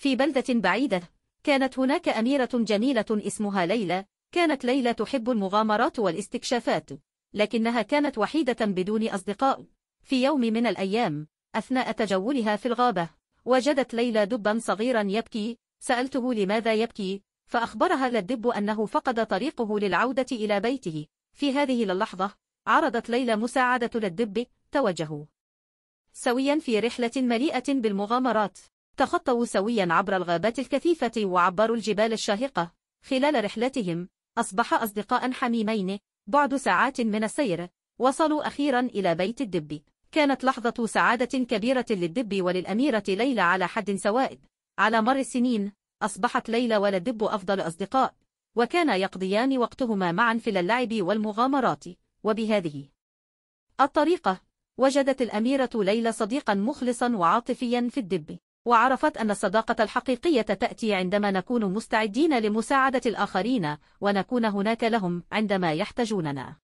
في بلدة بعيدة كانت هناك أميرة جميلة اسمها ليلى كانت ليلى تحب المغامرات والاستكشافات لكنها كانت وحيدة بدون أصدقاء في يوم من الأيام أثناء تجولها في الغابة وجدت ليلى دبا صغيرا يبكي سألته لماذا يبكي فأخبرها الدب أنه فقد طريقه للعودة إلى بيته في هذه اللحظة عرضت ليلى مساعدة للدب توجهوا سويا في رحلة مليئة بالمغامرات تخطوا سويا عبر الغابات الكثيفة وعبروا الجبال الشاهقة خلال رحلتهم أصبح أصدقاء حميمين بعد ساعات من السير وصلوا أخيرا إلى بيت الدب كانت لحظة سعادة كبيرة للدب وللأميرة ليلى على حد سواء على مر السنين أصبحت ليلى والدب أفضل أصدقاء وكانا يقضيان وقتهما معا في اللعب والمغامرات وبهذه الطريقة وجدت الأميرة ليلى صديقا مخلصا وعاطفيا في الدب وعرفت أن الصداقة الحقيقية تأتي عندما نكون مستعدين لمساعدة الآخرين ونكون هناك لهم عندما يحتاجوننا